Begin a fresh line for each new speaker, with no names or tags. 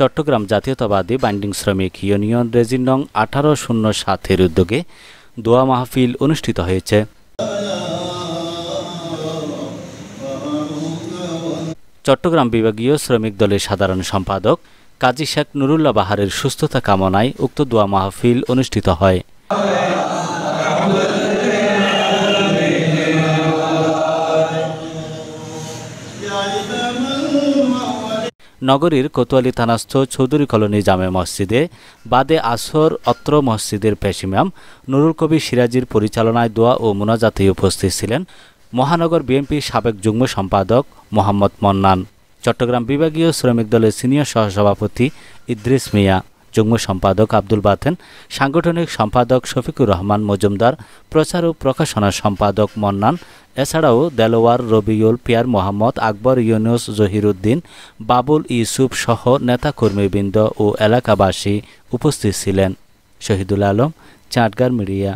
চট্টগ্রাম জাতীয়তাবাদী বাইন্ডিং শ্রমিক union raisin নং আঠারো শূন্য সাতের উদ্যোগে দোয়া মাহফিল অনুষ্ঠিত হয়েছে চট্টগ্রাম বিভাগীয় শ্রমিক দলের সাধারণ সম্পাদক কাজী শেখ নুরুল্লাহ বাহারের সুস্থতা কামনায় উক্ত দোয়া মাহফিল অনুষ্ঠিত হয় নগরীর কোতোয়ালি থানাস্থ চৌধুরী কলোনি জামে মসজিদে বাদে আসর অত্র মসজিদের পেশিম্যাম নুরুল কবি সিরাজির পরিচালনায় দোয়া ও মোনাজাতে উপস্থিত ছিলেন মহানগর বিএনপির সাবেক যুগ্ম সম্পাদক মোহাম্মদ মন্নান চট্টগ্রাম বিভাগীয় শ্রমিক দলের সিনিয়র সহসভাপতি ইদ্রিস মিয়া যুগ্ম সম্পাদক আব্দুল বাতেন সাংগঠনিক সম্পাদক শফিকুর রহমান মজুমদার প্রচার ও প্রকাশনা সম্পাদক মন্নান এছাড়াও দেলোয়ার রবিউল পিয়ার মোহাম্মদ আকবর ইউনুস জহিরুদ্দিন বাবুল ইউসুফ সহ নেতাকর্মীবৃন্দ ও এলাকাবাসী উপস্থিত ছিলেন শহীদুল আলম চাটগার মিডিয়া